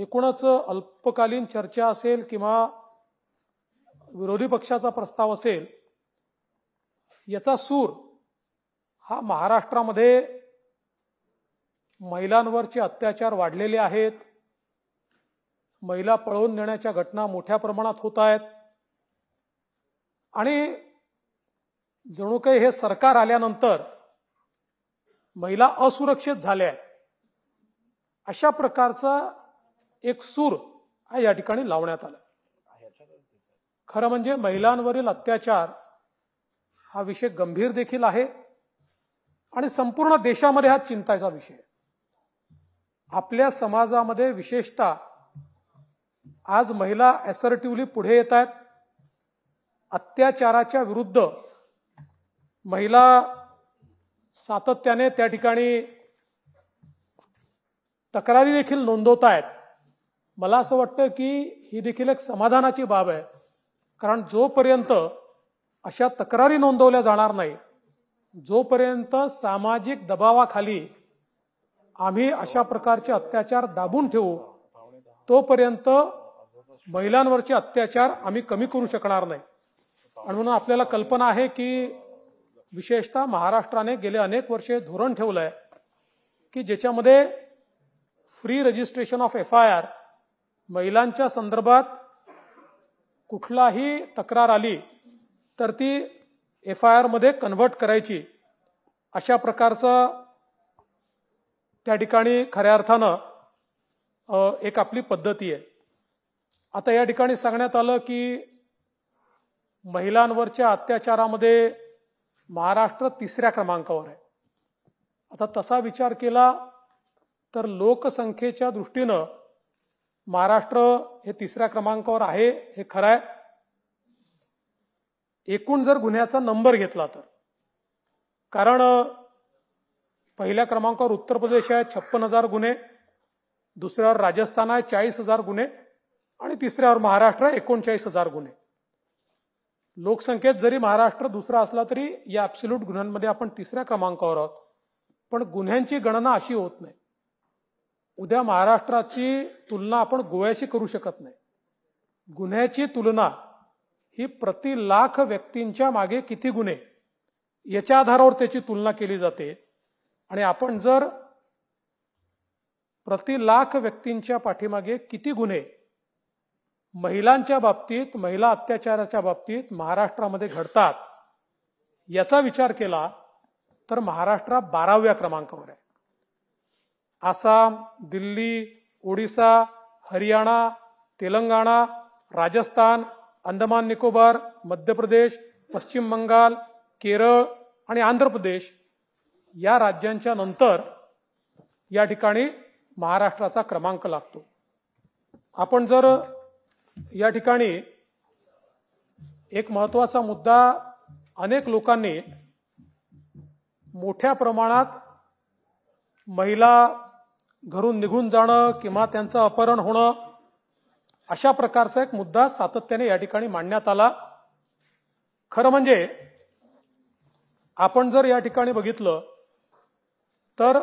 एकूणच अल्पकालीन चर्चा असेल किंवा विरोधी पक्षाचा प्रस्ताव असेल याचा सूर हा महाराष्ट्रामध्ये महिलांवरचे अत्याचार वाढलेले आहेत महिला पळवून नेण्याच्या घटना मोठ्या प्रमाणात होत आहेत आणि जणू काही हे सरकार आल्यानंतर महिला असुरक्षित झाल्या अशा प्रकारचा एक सूर हा या ठिकाणी लावण्यात आला खरं म्हणजे महिलांवरील अत्याचार हा विषय गंभीर देखील आहे आणि संपूर्ण देशामध्ये हा चिंताचा विषय आपल्या समाजामध्ये विशेषतः आज महिला असर्टिव्हली पुढे येत आहेत अत्याचाराच्या विरुद्ध महिला सातत्याने त्या ठिकाणी तक्रारी देखील नोंदवत आहेत मला असं वाटतं की ही देखील एक समाधानाची बाब आहे कारण जोपर्यंत अशा तक्रारी नोंदवल्या जाणार नाही जोपर्यंत सामाजिक दबावाखाली आम्ही अशा प्रकारचे अत्याचार दाबून ठेवू तोपर्यंत महिलांवरचे अत्याचार आम्ही कमी करू शकणार नाही आणि म्हणून आपल्याला कल्पना आहे की विशेषतः महाराष्ट्राने गेले अनेक वर्षे धोरण ठेवलं आहे की ज्याच्यामध्ये free registration of F I R महिलांच्या संदर्भात कुठलाही तक्रार आली तर ती एफ आय आरमध्ये कन्व्हर्ट करायची अशा प्रकारचं त्या ठिकाणी खऱ्या अर्थानं एक आपली पद्धती आहे आता या ठिकाणी सांगण्यात आलं की महिलांवरच्या अत्याचारामध्ये महाराष्ट्र तिसऱ्या क्रमांकावर आहे आता तसा विचार केला तर लोकसंख्येच्या दृष्टीनं महाराष्ट्र हे तिसऱ्या क्रमांकावर आहे हे खरं आहे एकूण जर गुन्ह्याचा नंबर घेतला तर कारण पहिल्या क्रमांकावर उत्तर प्रदेश आहे छप्पन हजार गुन्हे दुसऱ्यावर राजस्थान आहे चाळीस हजार गुन्हे आणि तिसऱ्यावर महाराष्ट्र आहे एकोणचाळीस हजार गुन्हे लोकसंख्येत जरी महाराष्ट्र दुसरा असला तरी या ऍब्सोल्यूट गुन्ह्यांमध्ये आपण तिसऱ्या क्रमांकावर आहोत पण गुन्ह्यांची गणना अशी होत नाही उद्या महाराष्ट्राची तुलना आपण गोव्याशी करू शकत नाही गुन्ह्याची तुलना ही प्रति लाख व्यक्तींच्या मागे किती गुन्हे याच्या आधारावर त्याची तुलना केली जाते आणि आपण जर प्रति लाख व्यक्तींच्या पाठीमागे किती गुन्हे महिलांच्या बाबतीत महिला अत्याचाराच्या बाबतीत महाराष्ट्रामध्ये घडतात याचा विचार केला तर महाराष्ट्र बाराव्या क्रमांकावर आहे आसाम दिल्ली ओडिसा हरियाणा तेलंगणा राजस्थान अंदमान निकोबार मध्य प्रदेश पश्चिम बंगाल केरळ आणि आंध्र प्रदेश या राज्यांच्या नंतर या ठिकाणी महाराष्ट्राचा क्रमांक लागतो आपण जर या ठिकाणी एक महत्वाचा मुद्दा अनेक लोकांनी मोठ्या प्रमाणात महिला घरून निघून जाणं किंवा त्यांचं अपहरण होणं अशा प्रकारचा एक मुद्दा सातत्याने या ठिकाणी मांडण्यात आला खरं म्हणजे आपण जर या ठिकाणी बघितलं तर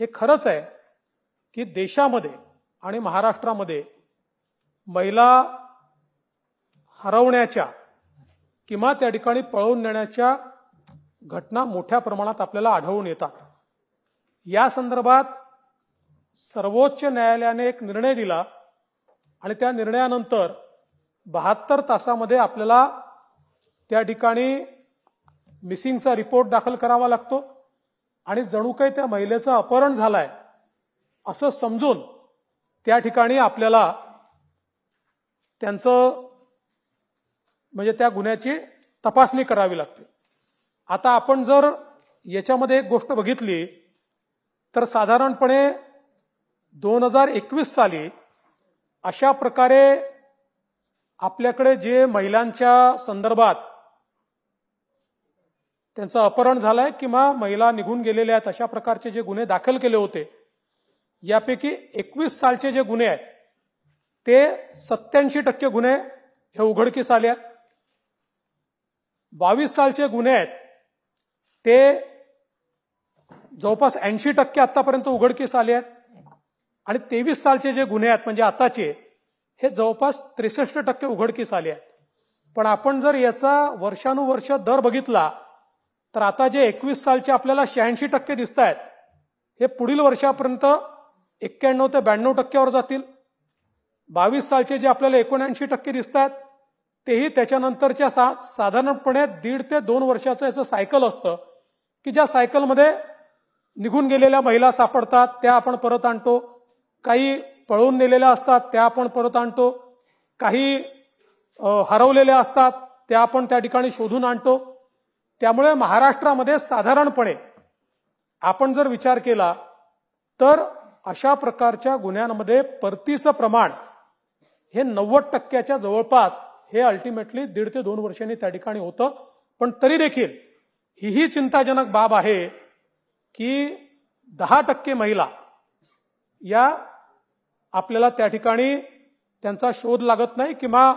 हे खरंच आहे की देशामध्ये आणि महाराष्ट्रामध्ये महिला हरवण्याच्या किंवा त्या ठिकाणी पळवून नेण्याच्या घटना मोठ्या प्रमाणात आपल्याला आढळून येतात या संदर्भात सर्वोच्च न्यायालयाने एक निर्णय दिला आणि त्या निर्णयानंतर बहात्तर तासामध्ये आपल्याला त्या ठिकाणी मिसिंगचा रिपोर्ट दाखल करावा लागतो आणि जणू काही त्या महिलेचं अपहरण झालंय असं समजून त्या ठिकाणी आपल्याला त्यांचं म्हणजे त्या गुन्ह्याची तपासणी करावी लागते आता आपण जर याच्यामध्ये एक गोष्ट बघितली तर साधारणपणे दोन हजार एकवीस साली अशा प्रकारे आपल्याकडे जे महिलांच्या संदर्भात त्यांचं अपहरण झालंय किंवा महिला निघून गेलेल्या आहेत अशा प्रकारचे जे गुन्हे दाखल केले होते यापैकी एकवीस सालचे जे गुन्हे आहेत ते सत्याऐंशी टक्के गुन्हे हे उघडकीस आले आहेत बावीस सालचे गुन्हे आहेत ते जवळपास ऐंशी टक्के आतापर्यंत उघडकीस आले आहेत आणि तेवीस सालचे जे गुन्हे आहेत म्हणजे आताचे हे जवळपास त्रेसष्ट टक्के उघडकीस आले आहेत पण आपण जर याचा वर्षानुवर्ष दर बघितला तर आता जे एकवीस सालचे आपल्याला शहाऐंशी टक्के दिसत आहेत हे पुढील वर्षापर्यंत एक्क्याण्णव ते ब्याण्णव टक्क्यावर जातील बावीस सालचे जे आपल्याला एकोणऐंशी टक्के दिसत आहेत तेही त्याच्यानंतरच्या सा साधारणपणे दीड ते दोन वर्षाचं याचं सायकल असतं की ज्या सायकलमध्ये निघून गेलेल्या महिला सापडतात त्या आपण परत आणतो काही पळवून नेलेल्या असतात त्या आपण परत आणतो काही हरवलेल्या असतात त्या आपण त्या ठिकाणी शोधून आणतो त्यामुळे महाराष्ट्रामध्ये साधारणपणे आपण जर विचार केला तर अशा प्रकारच्या गुन्ह्यांमध्ये परतीचं प्रमाण हे नव्वद टक्क्याच्या जवळपास हे अल्टिमेटली दीड ते दोन वर्षांनी त्या ठिकाणी होतं पण तरी देखील ही चिंताजनक बाब आहे की दहा टक्के महिला या आपल्याला त्या ठिकाणी त्यांचा शोध लागत नाही किंवा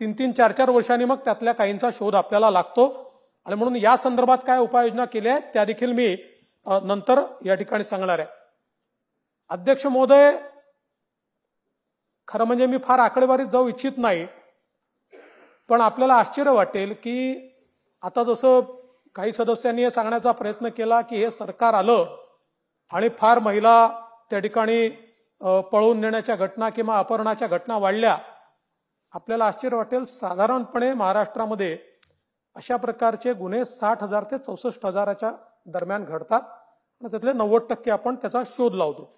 तीन तीन चार चार वर्षांनी मग त्यातल्या काहींचा शोध आपल्याला लागतो आणि म्हणून या संदर्भात काय उपाययोजना केल्या आहेत त्या देखील मी नंतर या ठिकाणी सांगणार आहे अध्यक्ष महोदय खरं म्हणजे मी फार आकडेवारीत जाऊ इच्छित नाही पण आपल्याला आश्चर्य वाटेल की आता जसं काही सदस्यांनी हे सांगण्याचा प्रयत्न केला की हे सरकार आलं आणि फार महिला त्या ठिकाणी पळवून नेण्याच्या घटना किंवा अपहरणाच्या घटना वाढल्या आपल्याला आश्चर्य वाटेल साधारणपणे महाराष्ट्रामध्ये अशा प्रकारचे गुन्हे साठ हजार ते चौसष्ट हजाराच्या दरम्यान घडतात आणि त्यातले नव्वद टक्के आपण त्याचा शोध लावतो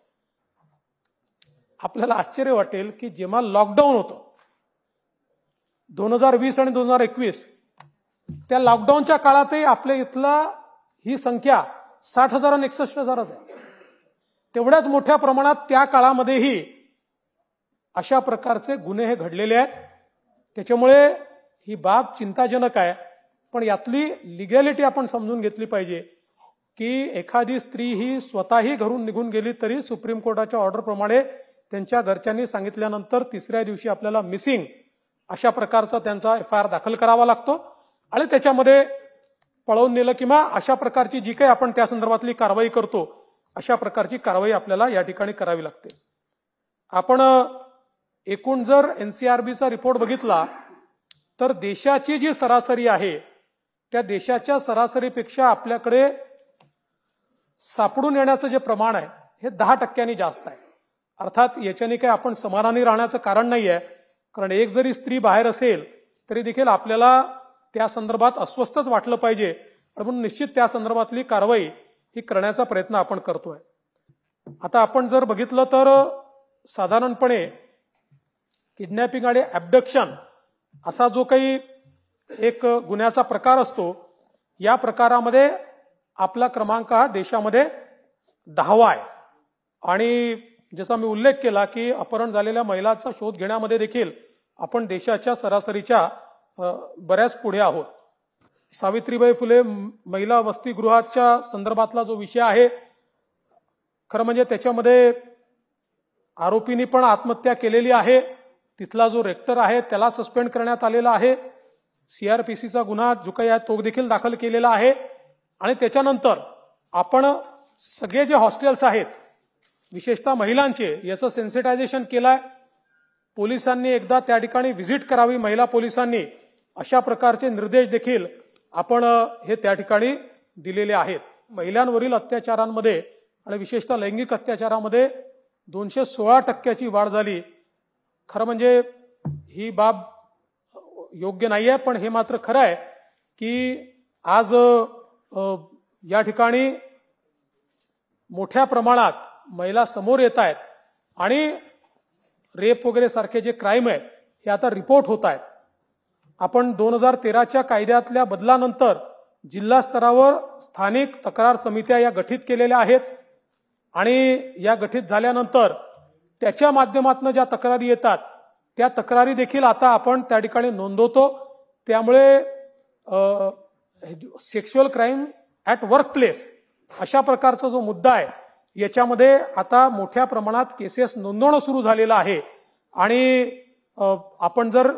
आपल्याला आश्चर्य वाटेल की जेव्हा लॉकडाऊन होतं दोन हजार वीस आणि दोन हजार एकवीस त्या लॉकडाऊनच्या काळातही आपल्या इथला ही संख्या साठ हजार आणि एकसष्ट हजारच आहे तेवढ्याच मोठ्या प्रमाणात त्या काळामध्येही अशा प्रकारचे गुन्हे हे घडलेले आहेत त्याच्यामुळे ही बाब चिंताजनक आहे पण यातली लिगॅलिटी आपण समजून घेतली पाहिजे की एखादी स्त्री ही स्वतःही घरून निघून गेली तरी सुप्रीम कोर्टाच्या ऑर्डरप्रमाणे त्यांच्या घरच्यांनी सांगितल्यानंतर तिसऱ्या दिवशी आपल्याला मिसिंग अशा प्रकारचा त्यांचा एफ आर दाखल करावा लागतो आणि त्याच्यामध्ये पळवून नेलं किंवा अशा प्रकारची जी काही आपण त्या संदर्भातली कारवाई करतो अशा प्रकारची कारवाई आपल्याला या ठिकाणी करावी लागते आपण एकूण जर एनसीआरबीचा रिपोर्ट बघितला तर देशाची जी सरासरी आहे त्या देशाच्या सरासरीपेक्षा आपल्याकडे सापडून येण्याचं जे प्रमाण आहे हे दहा टक्क्यांनी जास्त आहे अर्थात याच्याने काही आपण समाधानी राहण्याचं कारण नाही आहे कारण एक जरी स्त्री बाहेर असेल तरी देखील आपल्याला त्या संदर्भात अस्वस्थच वाटलं पाहिजे म्हणून निश्चित त्या संदर्भातली कारवाई ही करण्याचा प्रयत्न आपण करतोय आता आपण जर बघितलं तर साधारणपणे किडनॅपिंग आणि अबडक्शन असा जो काही एक गुन्ह्याचा प्रकार असतो या प्रकारामध्ये आपला क्रमांक हा देशामध्ये दहावा आहे आणि जसा मी उल्लेख केला की अपहरण झालेल्या महिलांचा शोध घेण्यामध्ये देखील आपण देशाच्या सरासरीच्या बऱ्याच पुढे आहोत सावित्रीबाई फुले महिला वसतिगृहाच्या संदर्भातला जो विषय आहे खरं म्हणजे त्याच्यामध्ये आरोपींनी पण आत्महत्या केलेली आहे तिथला जो रेक्टर आहे त्याला सस्पेंड करण्यात आलेला आहे सीआरपीसीचा गुन्हा जो काही आहे तो देखील दाखल केलेला आहे आणि त्याच्यानंतर आपण सगळे जे हॉस्टेल्स आहेत विशेषतः महिलांचे याचं सेन्सिटायझेशन केलंय पोलिसांनी एकदा त्या ठिकाणी व्हिजिट करावी महिला पोलिसांनी अशा प्रकारचे निर्देश देखील आपण हे त्या ठिकाणी दिलेले आहेत महिलांवरील अत्याचारांमध्ये आणि विशेषतः लैंगिक अत्याचारामध्ये दोनशे सोळा टक्क्याची वाढ झाली खरं म्हणजे ही बाब योग्य नाही आहे पण हे मात्र खरं आहे की आज या ठिकाणी मोठ्या प्रमाणात महिला समोर येत आहेत आणि रेप वगैरे सारखे जे क्राईम आहे हे आता रिपोर्ट होत आहेत आपण दोन हजार तेराच्या कायद्यातल्या बदलानंतर जिल्हा स्तरावर स्थानिक तक्रार समित्या या गठीत केलेल्या आहेत आणि या गठीत झाल्यानंतर त्याच्या माध्यमातून ज्या तक्रारी येतात त्या तक्रारी देखील आता आपण त्या ठिकाणी नोंदवतो त्यामुळे sexual crime at workplace अशा प्रकारचा जो मुद्दा आहे याच्यामध्ये आता मोठ्या प्रमाणात केसेस नोंदवणं सुरू झालेलं आहे आणि आपण जर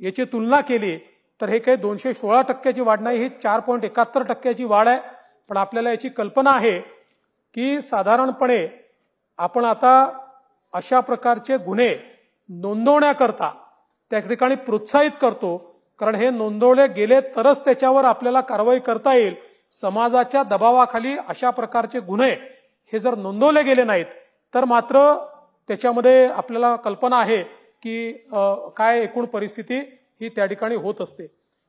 याची तुलना केली तर हे काही दोनशे सोळा टक्क्याची वाढ नाही ही चार पॉईंट एकाहत्तर टक्क्याची वाढ आहे पण आपल्याला याची कल्पना आहे की साधारणपणे आपण आता अशा प्रकारचे गुन्हे नोंदवण्याकरता त्या ठिकाणी प्रोत्साहित करतो कारण हे नोंदवले गेले तरच त्याच्यावर आपल्याला कारवाई करता येईल समाजाच्या दबावाखाली अशा प्रकारचे गुन्हे हे जर नोंदवले गेले नाहीत तर मात्र त्याच्यामध्ये आपल्याला कल्पना आहे की काय एकूण परिस्थिती ही त्या ठिकाणी होत असते